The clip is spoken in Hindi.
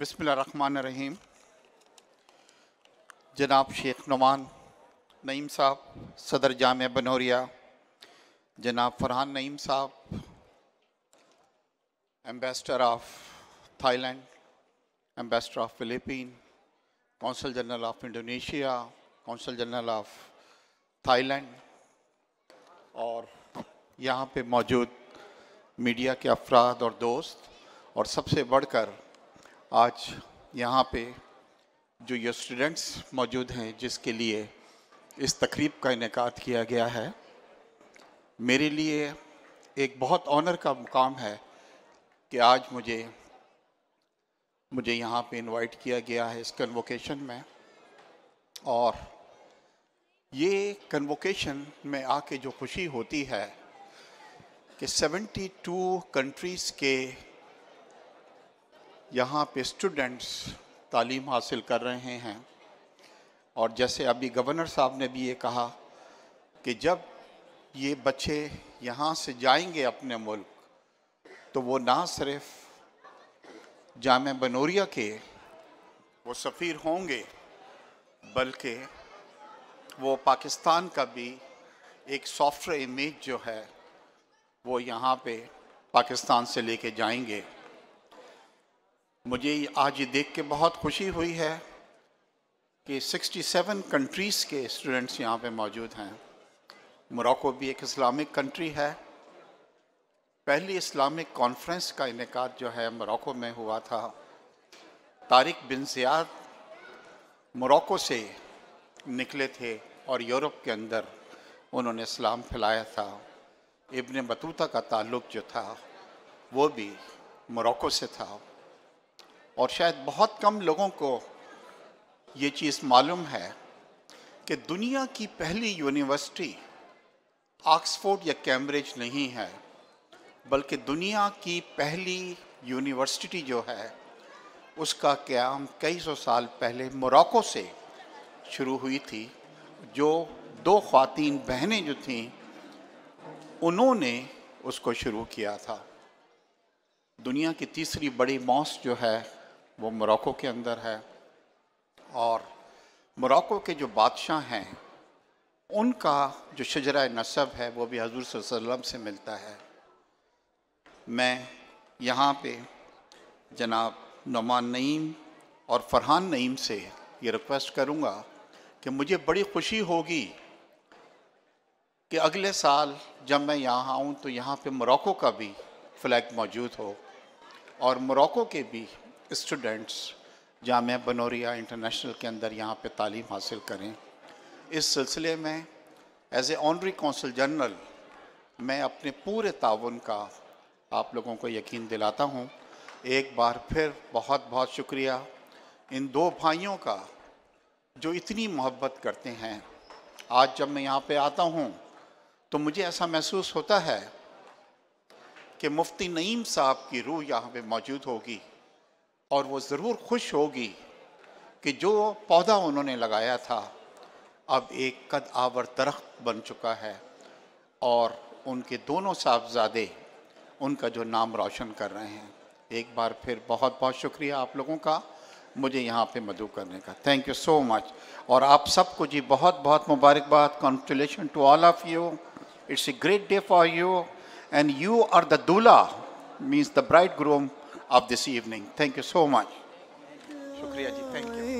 बसमीम जनाब शेख नुमान नईम साहब सदर जाम बनौरिया जनाब फरहान नईम साहब ambassador of Thailand ambassador of Philippine consul general of Indonesia consul general of Thailand और यहाँ पे मौजूद मीडिया के अफराद और दोस्त और सबसे बढ़कर आज यहाँ पे जो ये स्टूडेंट्स मौजूद हैं जिसके लिए इस तकरीब का इनका किया गया है मेरे लिए एक बहुत ऑनर का मुकाम है कि आज मुझे मुझे यहाँ पे इनवाइट किया गया है इस कन्वोकेशन में और ये कन्वोकेशन में आके जो खुशी होती है कि 72 कंट्रीज़ के यहाँ पे स्टूडेंट्स तालीम हासिल कर रहे हैं और जैसे अभी गवर्नर साहब ने भी ये कहा कि जब ये बच्चे यहाँ से जाएंगे अपने मुल्क तो वो ना सिर्फ जाम बनोरिया के वो सफ़ीर होंगे बल्कि वो पाकिस्तान का भी एक सॉफ्टवेयर इमेज जो है वो यहाँ पे पाकिस्तान से लेके जाएंगे मुझे आज ये देख के बहुत खुशी हुई है कि 67 कंट्रीज़ के स्टूडेंट्स यहाँ पे मौजूद हैं मोरक्को भी एक इस्लामिक कंट्री है पहली इस्लामिक कॉन्फ्रेंस का इनका जो है मोरक्को में हुआ था तारिक बिन सियाद मोरक्को से निकले थे और यूरोप के अंदर उन्होंने इस्लाम फैलाया था इब्ने बतूता का ताल्लुक़ जो था वो भी मोरक्को से था और शायद बहुत कम लोगों को ये चीज़ मालूम है कि दुनिया की पहली यूनिवर्सिटी ऑक्सफोर्ड या कैम्ब्रिज नहीं है बल्कि दुनिया की पहली यूनिवर्सिटी जो है उसका क्याम कई सौ साल पहले मोरक्को से शुरू हुई थी जो दो खातन बहनें जो थीं उन्होंने उसको शुरू किया था दुनिया की तीसरी बड़ी मॉस जो है वो मोरक्को के अंदर है और मोरक्को के जो बादशाह हैं उनका जो शजरा नसब है वो भी हजूर वसल्लम से मिलता है मैं यहाँ पे जनाब नुमान नईम और फरहान नईम से ये रिक्वेस्ट करूँगा कि मुझे बड़ी खुशी होगी कि अगले साल जब मैं यहाँ आऊँ तो यहाँ पे मोरक्को का भी फ्लैग मौजूद हो और मोरक्को के भी स्टूडेंट्स जाम बनोरिया इंटरनेशनल के अंदर यहाँ पे तालीम हासिल करें इस सिलसिले में as a honorary consul general मैं अपने पूरे ताउन का आप लोगों को यकीन दिलाता हूँ एक बार फिर बहुत बहुत शुक्रिया इन दो भाइयों का जो इतनी मोहब्बत करते हैं आज जब मैं यहाँ पे आता हूँ तो मुझे ऐसा महसूस होता है कि मुफ्ती नईम साहब की रूह यहाँ पे मौजूद होगी और वो ज़रूर खुश होगी कि जो पौधा उन्होंने लगाया था अब एक कद आवर दरख्त बन चुका है और उनके दोनों साहबजादे उनका जो नाम रोशन कर रहे हैं एक बार फिर बहुत बहुत शुक्रिया आप लोगों का मुझे यहाँ पे मधु करने का थैंक यू सो मच और आप सबको जी बहुत बहुत मुबारकबाद congratulation to all of you it's a great day for you and you are the दूल्हा means the bridegroom of this evening. Thank you so much. Shukriya ji, thank you.